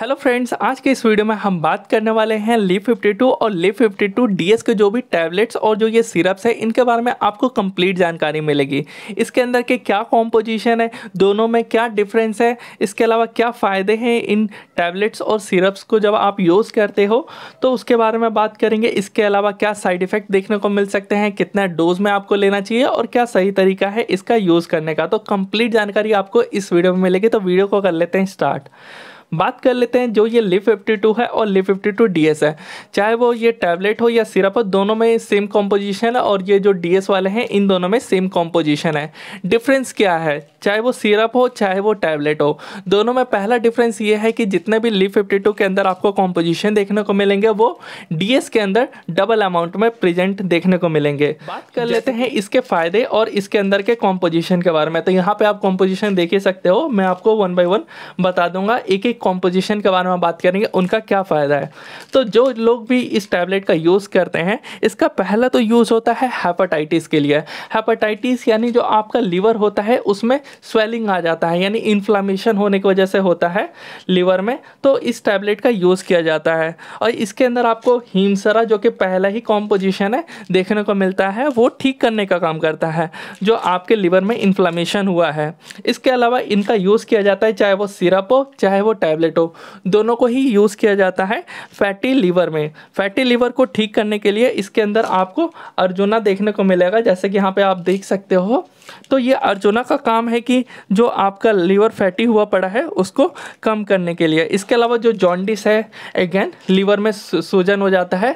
hello friends आज के इस वीडियो में हम बात करने वाले हैं ली 52 और ली 52 डीएस के जो भी टैबलेट्स और जो ये सिरप्स हैं इनके बारे में आपको कंप्लीट जानकारी मिलेगी इसके अंदर के क्या कॉम्पोजिशन है दोनों में क्या डिफरेंस है इसके अलावा क्या फ़ायदे हैं इन टैबलेट्स और सिरप्स को जब आप यूज़ करते हो तो उसके बारे में बात करेंगे इसके अलावा क्या साइड इफ़ेक्ट देखने को मिल सकते हैं कितना डोज में आपको लेना चाहिए और क्या सही तरीका है इसका यूज़ करने का तो कम्प्लीट जानकारी आपको इस वीडियो में मिलेगी तो वीडियो को कर लेते हैं स्टार्ट बात कर लेते हैं जो ये ली फिफ्टी टू है और Liv fifty two D S है चाहे वो ये टैबलेट हो या सिरप हो दोनों में सेम कॉम्पोजिशन है और ये जो डी एस वाले हैं इन दोनों में सेम कॉम्पोजिशन है डिफरेंस क्या है चाहे वो सिरप हो चाहे वो टैबलेट हो दोनों में पहला डिफरेंस ये है कि जितने भी ली फिफ्टी टू के अंदर आपको कॉम्पोजिशन देखने को मिलेंगे वो डी एस के अंदर डबल अमाउंट में प्रेजेंट देखने को मिलेंगे बात कर लेते हैं इसके फ़ायदे और इसके अंदर के कॉम्पोजिशन के बारे में तो यहाँ पे आप कॉम्पोजिशन देख ही सकते हो मैं आपको वन बाई वन बता दूंगा एक एक कॉम्पोजिशन के बारे में बात करेंगे उनका क्या फ़ायदा है तो जो लोग भी इस टैबलेट का यूज़ करते हैं इसका पहला तो यूज़ होता है हेपाटाइटिस के लिए हेपाटाइटिस यानी जो आपका लीवर होता है उसमें स्वेलिंग आ जाता है यानी इन्फ्लामेशन होने की वजह से होता है लीवर में तो इस टैबलेट का यूज़ किया जाता है और इसके अंदर आपको हीमसरा जो कि पहला ही कॉम्पोजिशन है देखने को मिलता है वो ठीक करने का काम करता है जो आपके लीवर में इन्फ्लामेशन हुआ है इसके अलावा इनका यूज़ किया जाता है चाहे वो सिरप हो चाहे वो टैबलेट हो दोनों को ही यूज़ किया जाता है फैटी लीवर में फैटी लीवर को ठीक करने के लिए इसके अंदर आपको अर्जुना देखने को मिलेगा जैसे कि यहाँ पे आप देख सकते हो तो ये अर्जुना का काम है कि जो आपका लीवर फैटी हुआ पड़ा है उसको कम करने के लिए इसके अलावा जो जॉन्डिस है अगेन लीवर में सूजन हो जाता है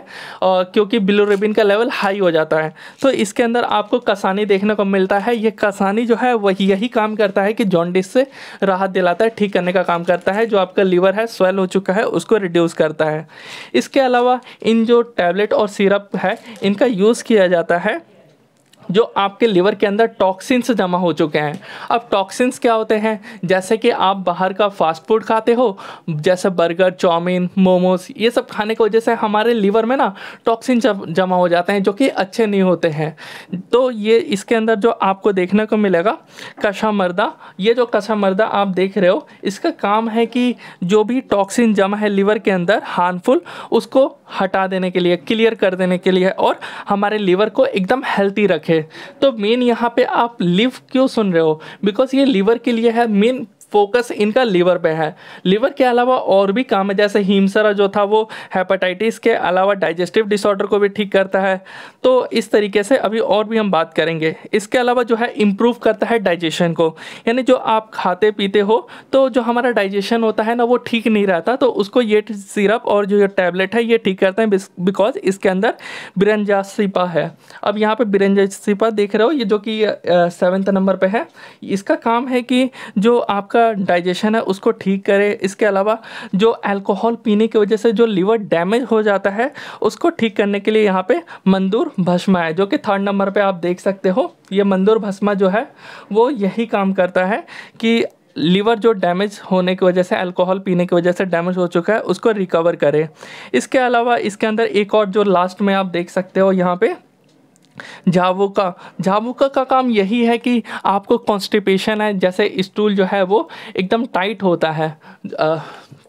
और क्योंकि बिलोरेबिन का लेवल हाई हो जाता है तो इसके अंदर आपको कसानी देखने को मिलता है ये कसानी जो है वही यही काम करता है कि जॉन्डिस से राहत दिलाता है ठीक करने का काम करता है जो आपका लीवर है स्वेल हो चुका है उसको रिड्यूस करता है इसके अलावा इन जो टैबलेट और सिरप है इनका यूज़ किया जाता है जो आपके लिवर के अंदर टॉक्सिन्स जमा हो चुके हैं अब टॉक्सिन्स क्या होते हैं जैसे कि आप बाहर का फास्ट फूड खाते हो जैसे बर्गर चाउमीन मोमोज ये सब खाने की वजह से हमारे लिवर में ना टॉक्सिन जमा हो जाते हैं जो कि अच्छे नहीं होते हैं तो ये इसके अंदर जो आपको देखने को मिलेगा कशा मर्दा ये जो कशा मर्दा आप देख रहे हो इसका काम है कि जो भी टॉक्सिन जमा है लिवर के अंदर हार्मफुल उसको हटा देने के लिए क्लियर कर देने के लिए और हमारे लीवर को एकदम हेल्थी रखे तो मेन यहाँ पे आप लिव क्यों सुन रहे हो बिकॉज ये लीवर के लिए है मेन फोकस इनका लीवर पे है लीवर के अलावा और भी काम है जैसे हीमसरा जो था वो हेपेटाइटिस के अलावा डाइजेस्टिव डिसऑर्डर को भी ठीक करता है तो इस तरीके से अभी और भी हम बात करेंगे इसके अलावा जो है इम्प्रूव करता है डाइजेशन को यानी जो आप खाते पीते हो तो जो हमारा डाइजेशन होता है ना वो ठीक नहीं रहता तो उसको ये सिरप और जो ये टैबलेट है ये ठीक करते हैं बिकॉज इसके अंदर बिरंजासिपा है अब यहाँ पर बिरंजासिपा देख रहे हो ये जो कि सेवन्थ नंबर पर है इसका काम है कि जो आपका आपका डाइजेशन है उसको ठीक करे इसके अलावा जो अल्कोहल पीने की वजह से जो लीवर डैमेज हो जाता है उसको ठीक करने के लिए यहाँ पे मंदूर भस्मा है जो कि थर्ड नंबर पे आप देख सकते हो ये मंदूर भस्मा जो है वो यही काम करता है कि लीवर जो डैमेज होने की वजह से अल्कोहल पीने की वजह से डैमेज हो चुका है उसको रिकवर करें इसके अलावा इसके अंदर एक और जो लास्ट में आप देख सकते हो यहाँ पे झावुका झावुका का काम यही है कि आपको कॉन्स्टिपेशन है जैसे स्टूल जो है वो एकदम टाइट होता है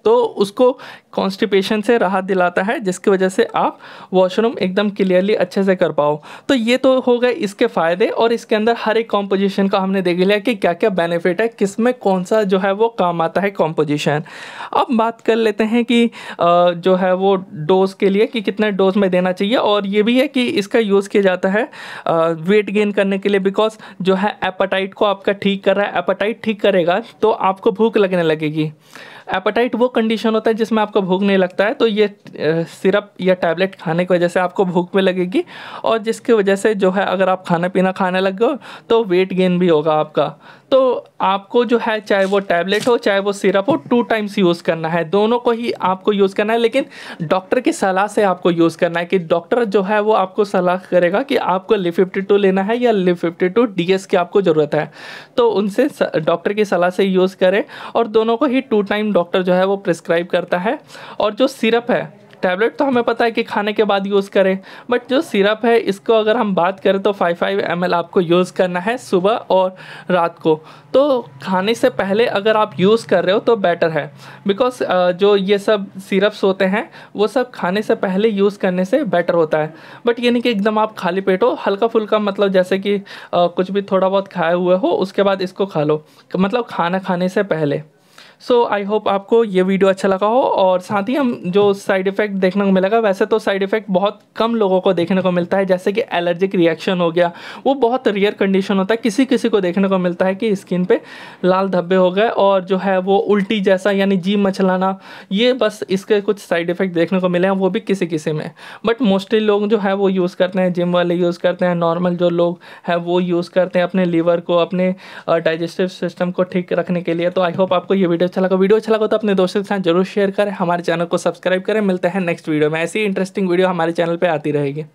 तो उसको कॉन्स्टिपेशन से राहत दिलाता है जिसकी वजह से आप वॉशरूम एकदम क्लियरली अच्छे से कर पाओ तो ये तो हो गए इसके फ़ायदे और इसके अंदर हर एक कॉम्पोजिशन का हमने देख लिया कि क्या क्या बेनिफिट है किस में कौन सा जो है वो काम आता है कॉम्पोजिशन अब बात कर लेते हैं कि जो है वो डोज के लिए कि कितने डोज में देना चाहिए और ये भी है कि इसका यूज़ किया जाता है वेट गेन करने के लिए बिकॉज जो है एपाटाइट को आपका ठीक कर रहा है एपाटाइट ठीक करेगा तो आपको भूख लगने लगेगी एपेटाइट वो कंडीशन होता है जिसमें आपको भूख नहीं लगता है तो ये सिरप या टैबलेट खाने की वजह से आपको भूख भी लगेगी और जिसकी वजह से जो है अगर आप खाना पीना खाने लग गए तो वेट गेन भी होगा आपका तो आपको जो है चाहे वो टैबलेट हो चाहे वो सिरप हो टू टाइम्स यूज़ करना है दोनों को ही आपको यूज़ करना है लेकिन डॉक्टर की सलाह से आपको यूज़ करना है कि डॉक्टर जो है वो आपको सलाह करेगा कि आपको लिव फिफ्टी टू लेना है या Liv fifty two D S की आपको ज़रूरत है तो उनसे डॉक्टर की सलाह से यूज़ करें और दोनों को ही टू टाइम डॉक्टर जो है वो प्रिस्क्राइब करता है और जो सिरप है टैबलेट तो हमें पता है कि खाने के बाद यूज़ करें बट जो सिरप है इसको अगर हम बात करें तो फाइव फाइव एम आपको यूज़ करना है सुबह और रात को तो खाने से पहले अगर आप यूज़ कर रहे हो तो बेटर है बिकॉज जो ये सब सिरप्स होते हैं वो सब खाने से पहले यूज़ करने से बेटर होता है बट ये नहीं कि एकदम आप खाली पेट हो हल्का फुल्का मतलब जैसे कि कुछ भी थोड़ा बहुत खाए हुए हो उसके बाद इसको खा लो मतलब खाना खाने से पहले सो आई होप आपको ये वीडियो अच्छा लगा हो और साथ ही हम जो साइड इफ़ेक्ट देखने को मिलेगा वैसे तो साइड इफ़ेक्ट बहुत कम लोगों को देखने को मिलता है जैसे कि एलर्जिक रिएक्शन हो गया वो बहुत रेयर कंडीशन होता है किसी किसी को देखने को मिलता है कि स्किन पे लाल धब्बे हो गए और जो है वो उल्टी जैसा यानी जी मछलाना ये बस इसके कुछ साइड इफ़ेक्ट देखने को मिले हैं वो भी किसी किसी में बट मोस्टली लोग जो है वो यूज़ करते हैं जिम वाले यूज़ करते हैं नॉर्मल जो लोग हैं वो यूज़ करते हैं अपने लीवर को अपने डाइजेस्टिव सिस्टम को ठीक रखने के लिए तो आई होप आपको ये वीडियो अच्छा लगा वीडियो अच्छा लगा तो अपने दोस्तों के साथ जरूर शेयर करें हमारे चैनल को सब्सक्राइब करें मिलते हैं नेक्स्ट वीडियो में ऐसी इंटरेस्टिंग वीडियो हमारे चैनल पर आती रहेगी